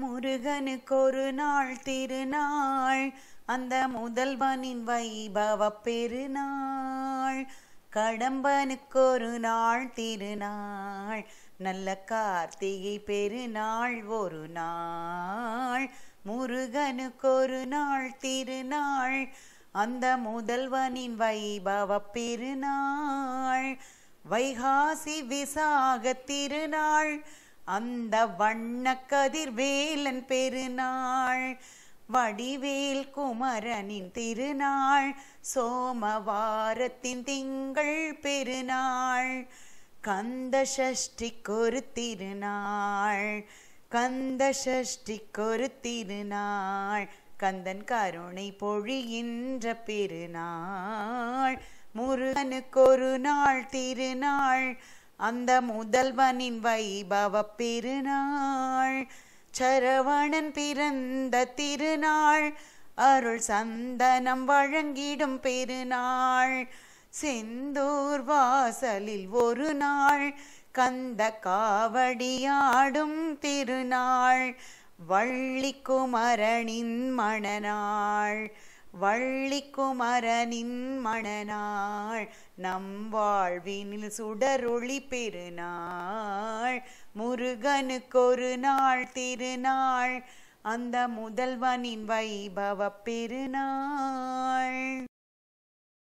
முருகனுக்கு ஒரு நாள் திருநாள் அந்த முதல்வனின் வைபவ பெருநாள் கடம்பனுக்கு ஒரு நாள் திருநாள் நல்ல கார்த்திகை பெருநாள் ஒரு நாள் முருகனுக்கு ஒரு நாள் திருநாள் அந்த முதல்வனின் வைபவ பெருநாள் வைகாசி விசாக திருநாள் அந்த வண்ண கதிர்வேலன் பெருநாள் வடிவேல் குமரனின் திருநாள் சோமவாரத்தின் திங்கள் பெருநாள் கந்த சஷ்டிக்கொரு திருநாள் கந்த சஷ்டிக்கொரு திருநாள் கந்தன் கருணை பொழிகின்ற பெருநாள் ஒரு நாள் திருநாள் அந்த முதல்வனின் வைபவ பெருநாள் சரவணன் பிறந்த திருநாள் அருள் சந்தனம் வழங்கிடும் பெருநாள் செந்தூர் வாசலில் ஒரு நாள் கந்த காவடியாடும் திருநாள் வள்ளி குமரனின் மணநாள் வள்ளிக்குமரனின் மணநாள் நம் வாழ்வினில் சுடரொளி பெருநாள் ஒரு நாள் திருநாள் அந்த முதல்வனின் வைபவ பெருநாள்